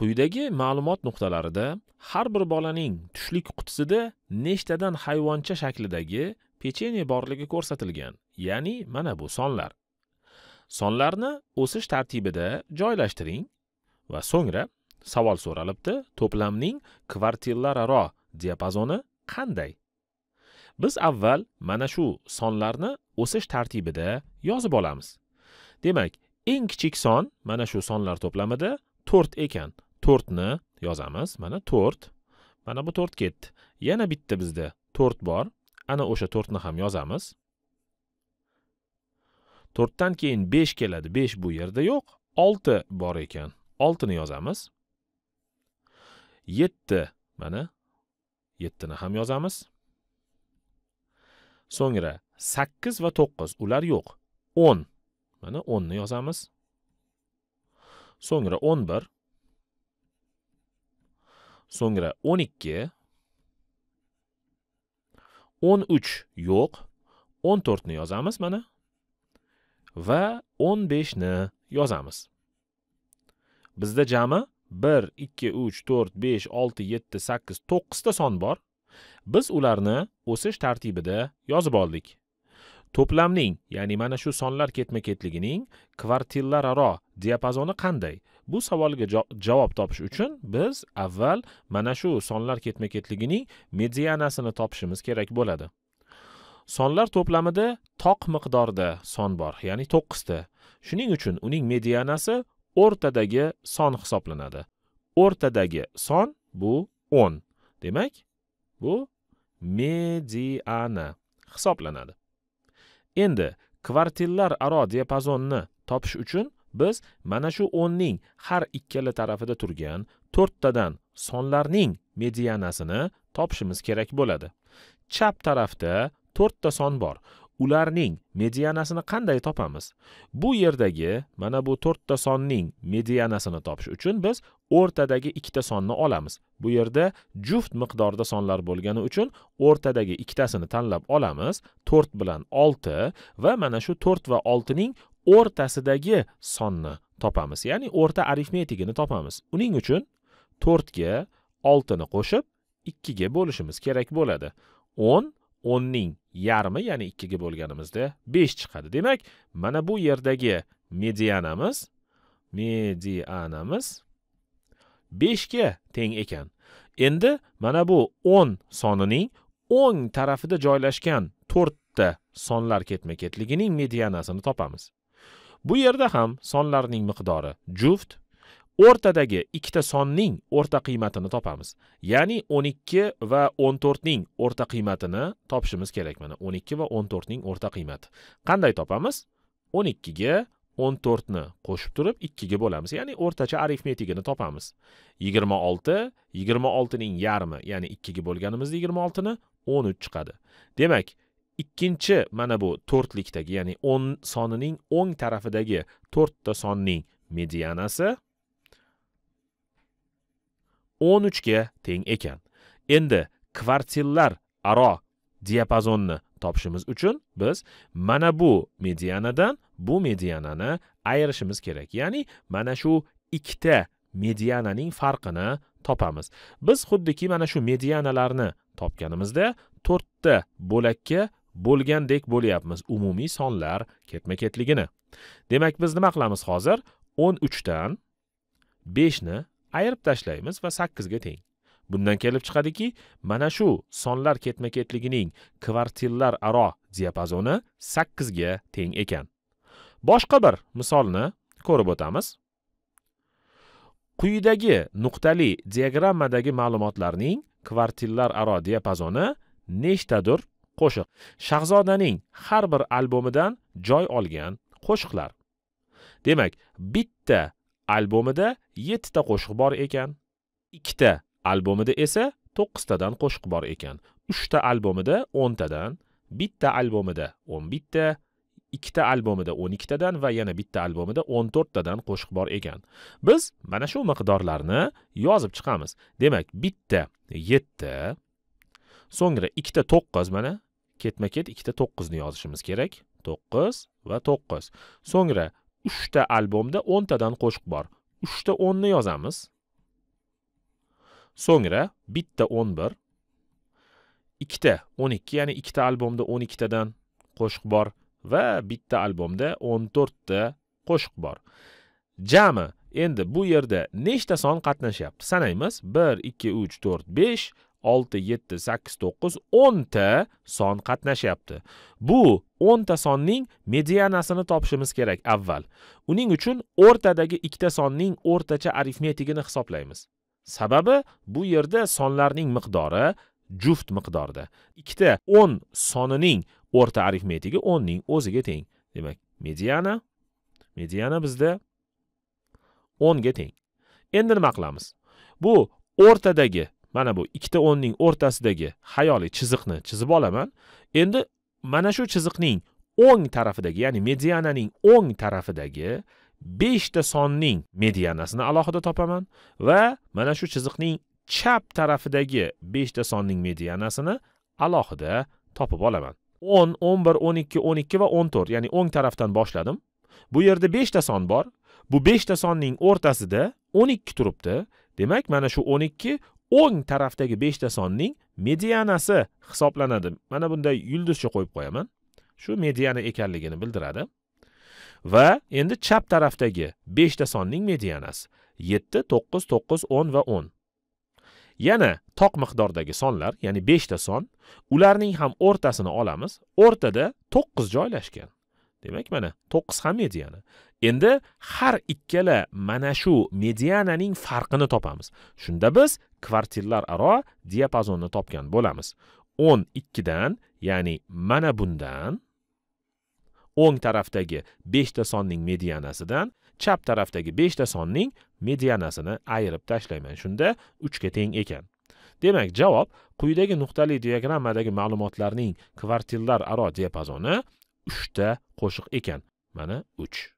quyidagi ma'lumot nuqtalarida har bir bolaning tushlik qutisida nechtadan hayvoncha shaklidagi pechenye borligi ko'rsatilgan ya'ni mana bu sonlar sonlarni o'sish tartibida joylashtiring va so'ngra savol so'ralibdi to'plamning kvartillararo diapazoni qanday biz avval mana shu sonlarni o'sish tartibida yozib olamiz demak eng kichik son mana shu sonlar to'plamida to'rt ekan to'rtni yozamiz mana to'rt mana bu to'rt ketdi yana bitta bizda to'rt bor ana o'sha to'rtni ham yozamiz to'rtdan keyin besh keladi besh bu yerda yo'q olti bor ekan oltini yozamiz yetti mana yettini ham yozamiz so'ngra sakkiz va to'qqiz ular yo'q o'n mana o'nni yozamiz so'ngra 11 so'ngra 12 13 yo'q 14 ni yozamiz mana va 15 ni yozamiz bizda jami 1 2 3 4 5 6 7 8 9 ta son bor biz ularni o'sish tartibida yozib oldik 1 to'plamning ya'ni mana shu sonlar ketma ketligining kvartillararo diapazoni qanday bu savolga javob topish uchun biz avval mana shu sonlar ketma ketligining medianasini topishimiz kerak bo'ladi sonlar to'plamida toq miqdorda son bor ya'ni to'qqizta shuning uchun uning medianasi o'rtadagi son hisoblanadi o'rtadagi son bu o'n demak bu mediana hisoblanadi endi kvartillar aro diapazonni topish uchun biz mana shu 10 ning har ikkala tarafida turgan to'rttadan sonlarning medianasini topishimiz kerak bo'ladi chap tarafda to'rtta son bor ularning medianasini qanday topamiz bu yerdagi mana bu to'rtta sonning medianasini topish uchun biz o'rtadagi ikkita sonni olamiz bu yerda juft miqdorda sonlar bo'lgani uchun o'rtadagi ikkitasini tanlab olamiz to'rt bilan olti va mana shu to'rt va oltining o'rtasidagi sonni topamiz ya'ni o'rta arifmetigini topamiz uning uchun to'rtga oltini qo'shib ikkiga bo'lishimiz kerak bo'ladi o'n 10 ning yarmi ya'ni 2 ga bo'lganimizda 5 chiqadi. Demak, mana bu yerdagi medianamiz medianamiz 5 ga teng ekan. Endi mana bu 10 sonining 10 tarafida joylashgan 4 ta sonlar ketma-ketligining medianasini topamiz. Bu yerda ham sonlarning miqdori juft o'rtadagi ikkita sonning o'rta qiymatini topamiz ya'ni 12 va 14 ning o'rta qiymatini topishimiz kerak mana 12 va 14 ning o'rta qiymati qanday topamiz 12 ga 14 ni qo'shib turib 2 ga bo'lamiz ya'ni o'rtacha arifmetigini topamiz 26 26 ning yarmi ya'ni 2 ga bo'lganimizda 26 ni 13 chiqadi demak ikkinchi mana bu to'rtlikdagi ya'ni 10 sonining o'ng tarafidagi to'rtta sonning medianasi 13 ga teng ekan endi kvartillar aro diapazonni topishimiz uchun biz mana bu medianadan bu medianani ayirishimiz kerak ya'ni mana shu ikkita mediananing farqini topamiz biz xuddiki mana shu medianalarni topganimizda to'rtta bo'lakka bo'lgandek bo'lyapmiz umumiy sonlar ketma ketligini demak biz nima qilamiz hozir o'n uchdan beshni ayirib tashlaymiz va sakkizga teng bundan kelib chiqadiki mana shu sonlar ketma ketligining kvartillar aro diapazoni sakkizga teng ekan boshqa bir misolni ko'rib o'tamiz quyidagi nuqtali diagrammadagi ma'lumotlarning kvartillar aro diapazoni nechtadir qo'shiq shahzodaning har bir albomidan joy olgan qo'shiqlar demak bitta albomida yettita qo'shiq bor ekan ikkita albomida esa to'qqiztadan qo'shiq bor ekan uchta albomida o'ntadan bitta albomida o'n bitta ikkita albomida o'n ikkitadan va yana bitta albomida o'n to'rttadan qo'shiq bor ekan biz mana shu miqdorlarni yozib chiqamiz demak bitta yetti so'ngra ikkita to'qqiz mana ketma ket ikkita to'qqizni yozishimiz kerak to'qqiz va to'qqiz so'ngra uchta albomda o'ntadan qo'shiq bor uchta o'nni yozamiz so'ngra bitta o'n bir ikkita o'n ikki ya'ni ikkita albomda o'n ikkitadan qo'shiq bor va bitta albomda o'n to'rtta qo'shiq bor jami endi bu yerda nechta son qatnashyapti sanaymiz bir ikki uch to'rt besh olti yetti sakkiz to'qqiz o'nta son qatnashyapti bu o'nta sonning medianasini topishimiz kerak avval uning uchun o'rtadagi ikkita sonning o'rtacha arifmetigini hisoblaymiz sababi bu yerda sonlarning miqdori juft miqdorda ikkita o'n sonining o'rta arifmetigi o'nning o'ziga teng demak mediana mediana bizda o'nga teng endi nima qilamiz bu o'rtadagi mana bu ikkita o'nning o'rtasidagi hayoliy chiziqni chizib olaman endi mana shu chiziqning o'ng tarafidagi ya'ni mediananing o'ng tarafidagi beshta sonning medianasini alohida topaman va mana shu chiziqning chap tarafidagi beshta sonning medianasini alohida topib olaman o'n o'n bir o'n ikki o'n ikki va o'n to'rt ya'ni o'ng tarafdan boshladim bu yerda beshta son bor bu beshta sonning o'rtasida o'n ikki turibdi demak mana shu o'n ikki o'ng tarafdagi beshta sonning medianasi hisoblanadi mana bunday yulduzcha qo'yib qo'yaman shu mediana ekanligini bildiradi va endi chap tarafdagi beshta sonning medianasi yetti to'qqiz to'qqiz o'n va o'n yana toq miqdordagi sonlar ya'ni 5 ta son ularning ham o'rtasini olamiz o'rtada 9 joylashgan demak mana 9 ham mediana endi har ikkala mana shu mediananing farqini topamiz shunda biz aro diapazonni topgan bo'lamiz o'n ikkidan ya'ni mana bundan o'ng tarafdagi beshta sonning medianasidan chap tarafdagi beshta sonning medianasini ayirib tashlayman shunda uchga teng ekan demak javob quyidagi nuqtali diagrammadagi ma'lumotlarning aro diapazoni uchta qo'shiq ekan mana uch